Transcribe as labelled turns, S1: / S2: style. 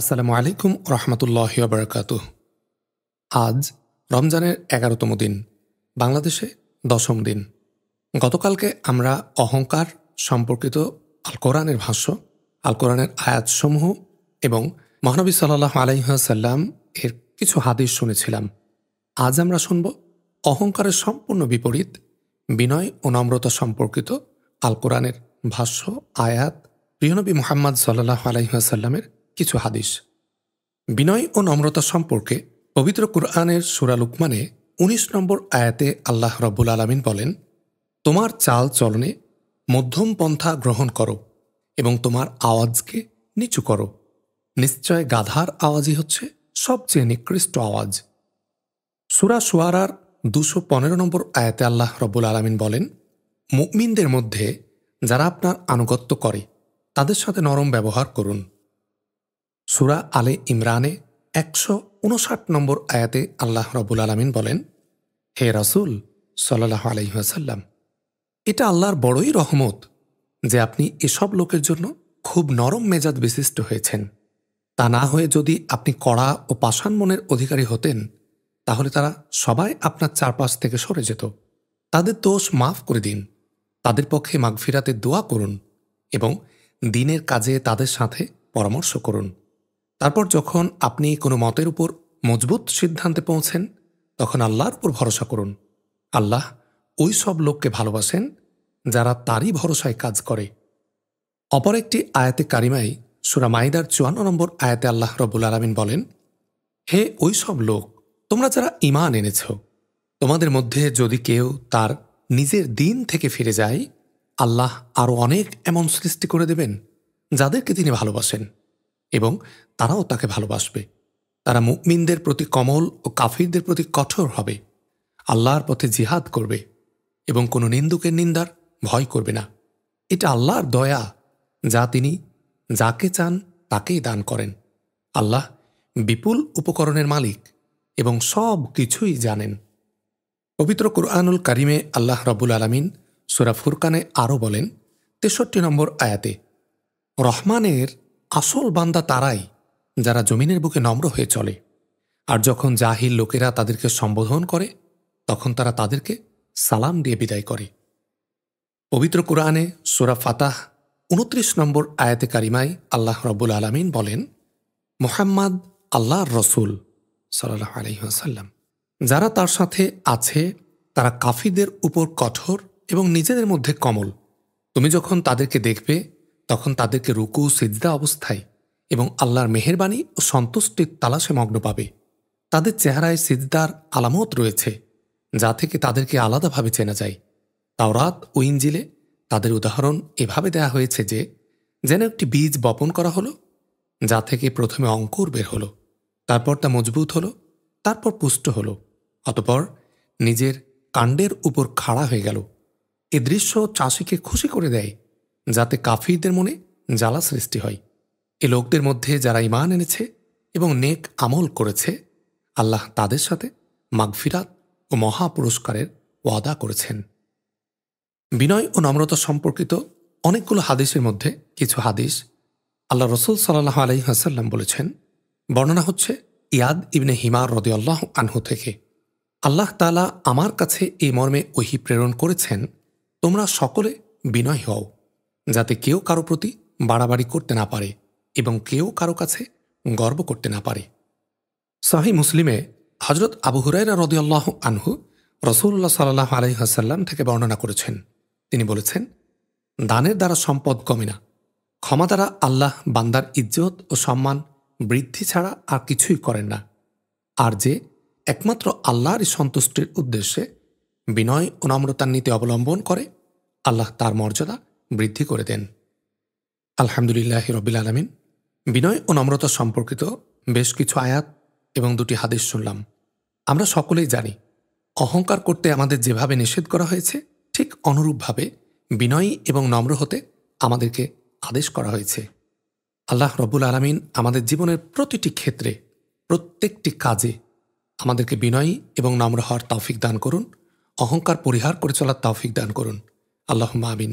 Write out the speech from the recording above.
S1: আসসালামু আলাইকুম রহমতুল্লাহ বারকাত আজ রমজানের এগারোতম দিন বাংলাদেশে দশম দিন গতকালকে আমরা অহংকার সম্পর্কিত আল কোরআনের ভাষ্য আল কোরআনের আয়াতসমূহ এবং মহানবী সাল্লাহ আলাইহাসাল্লাম এর কিছু হাদিস শুনেছিলাম আজ আমরা শুনব অহংকারের সম্পূর্ণ বিপরীত বিনয় ও নম্রতা সম্পর্কিত আল কোরআনের ভাষ্য আয়াত প্রিয়নবী মোহাম্মদ সাল্লাহ আলাইহাসাল্লামের কিছু হাদিস বিনয় ও নম্রতা সম্পর্কে পবিত্র কুরআনের সুরালুকমানে উনিশ নম্বর আয়াতে আল্লাহ রব্বুল আলমিন বলেন তোমার চাল চলনে মধ্যম পন্থা গ্রহণ করো এবং তোমার আওয়াজকে নিচু করো নিশ্চয় গাধার আওয়াজই হচ্ছে সবচেয়ে নিকৃষ্ট আওয়াজ সুরা সুয়ারার দুশো পনেরো নম্বর আয়াতে আল্লাহ রব্বুল আলমিন বলেন মুমিনদের মধ্যে যারা আপনার আনুগত্য করে তাদের সাথে নরম ব্যবহার করুন সুরা আলে ইমরানে একশো উনষাট নম্বর আয়াতে আল্লাহ রবুল আলমিন বলেন হে রসুল সাল্লাহ আলহিহাসাল্লাম এটা আল্লাহর বড়ই রহমত যে আপনি এসব লোকের জন্য খুব নরম মেজাজ বিশিষ্ট হয়েছেন তা না হয়ে যদি আপনি কড়া ও পাষাণ মনের অধিকারী হতেন তাহলে তারা সবাই আপনার চারপাশ থেকে সরে যেত তাদের দোষ মাফ করে দিন তাদের পক্ষে মাগফিরাতে দোয়া করুন এবং দিনের কাজে তাদের সাথে পরামর্শ করুন তারপর যখন আপনি কোনো মতের উপর মজবুত সিদ্ধান্তে পৌঁছেন তখন আল্লাহর উপর ভরসা করুন আল্লাহ ওই সব লোককে ভালোবাসেন যারা তারই ভরসায় কাজ করে অপর একটি আয়াতে কারিমাই সুরা মাইদার চুয়ান্ন নম্বর আয়াতে আল্লাহ রবুল আলমিন বলেন হে ওই সব লোক তোমরা যারা ইমান এনেছ তোমাদের মধ্যে যদি কেউ তার নিজের দিন থেকে ফিরে যায় আল্লাহ আরও অনেক এমন সৃষ্টি করে দেবেন যাদেরকে তিনি ভালোবাসেন এবং তারাও তাকে ভালোবাসবে তারা মুকমিনদের প্রতি কমল ও কাফিরদের প্রতি কঠোর হবে আল্লাহর পথে জিহাদ করবে এবং কোনো নিন্দুকের নিন্দার ভয় করবে না এটা আল্লাহর দয়া যা তিনি যাকে চান তাকেই দান করেন আল্লাহ বিপুল উপকরণের মালিক এবং সব কিছুই জানেন পবিত্র কুরআনুল করিমে আল্লাহ রবুল আলমিন সুরা ফুরকানে আরও বলেন তেষট্টি নম্বর আয়াতে রহমানের আসল বান্দা তারাই যারা জমিনের বুকে নম্র হয়ে চলে আর যখন জাহির লোকেরা তাদেরকে সম্বোধন করে তখন তারা তাদেরকে সালাম দিয়ে বিদায় করে পবিত্র কোরআনে সোরা ফাতাহ উনত্রিশ নম্বর আয়াতে কারিমাই আল্লাহ রব্বুল আলমিন বলেন মোহাম্মদ আল্লাহর রসুল সাল্লাহ আলহিহাসাল্লাম যারা তার সাথে আছে তারা কাফিদের উপর কঠোর এবং নিজেদের মধ্যে কমল তুমি যখন তাদেরকে দেখবে তখন তাদেরকে রুকু সিজদা অবস্থায় এবং আল্লাহর মেহেরবাণী ও সন্তুষ্টির তালাশে মগ্ন পাবে তাদের চেহারায় সিজদার আলামত রয়েছে যা থেকে তাদেরকে আলাদাভাবে চেনা যায় তাওরাত ও ইঞ্জিলে তাদের উদাহরণ এভাবে দেয়া হয়েছে যে যেন একটি বীজ বপন করা হলো যা থেকে প্রথমে অঙ্কুর বের হলো তারপর তা মজবুত হলো তারপর পুষ্ট হলো অতপর নিজের কাণ্ডের উপর খাড়া হয়ে গেল এ দৃশ্য চাষিকে খুশি করে দেয় যাতে কাফিরদের মনে জ্বালা সৃষ্টি হয় এ লোকদের মধ্যে যারা ইমান এনেছে এবং নেক আমল করেছে আল্লাহ তাদের সাথে মাগফিরাত ও মহা পুরস্কারের ওয়াদা করেছেন বিনয় ও নম্রতা সম্পর্কিত অনেকগুলো হাদিসের মধ্যে কিছু হাদিস আল্লাহ রসুল সাল্লাহ হাসাল্লাম বলেছেন বর্ণনা হচ্ছে ইয়াদ ইবনে হিমার আল্লাহ আনহু থেকে আল্লাহ তালা আমার কাছে এই মর্মে ওহি প্রেরণ করেছেন তোমরা সকলে বিনয় হও যাতে কেউ কারো প্রতি বাড়াবাড়ি করতে না পারে এবং কেউ কারো কাছে গর্ব করতে না পারে শাহি মুসলিমে হজরত আবু হুরাইরা রদিয়াল্লাহ আনহু রসুল্লাহ সাল্লাহ আলহিহাসাল্লাম থেকে বর্ণনা করেছেন তিনি বলেছেন দানের দ্বারা সম্পদ কমে না ক্ষমা দ্বারা আল্লাহ বান্দার ইজ্জত ও সম্মান বৃদ্ধি ছাড়া আর কিছুই করেন না আর যে একমাত্র আল্লাহরই সন্তুষ্টির উদ্দেশ্যে বিনয় ও নম্রতার নীতি অবলম্বন করে আল্লাহ তার মর্যাদা বৃদ্ধি করে দেন আলহামদুলিল্লাহ রবিল আলমিন বিনয় ও নম্রতা সম্পর্কিত বেশ কিছু আয়াত এবং দুটি হাদিস শুনলাম আমরা সকলেই জানি অহংকার করতে আমাদের যেভাবে নিষেধ করা হয়েছে ঠিক অনুরূপভাবে বিনয়ী এবং নম্র হতে আমাদেরকে আদেশ করা হয়েছে আল্লাহ রবুল আলমিন আমাদের জীবনের প্রতিটি ক্ষেত্রে প্রত্যেকটি কাজে আমাদেরকে বিনয়ী এবং নম্র হওয়ার তৌফিক দান করুন অহংকার পরিহার করে চলার তৌফিক দান করুন আল্লাহ মাবিন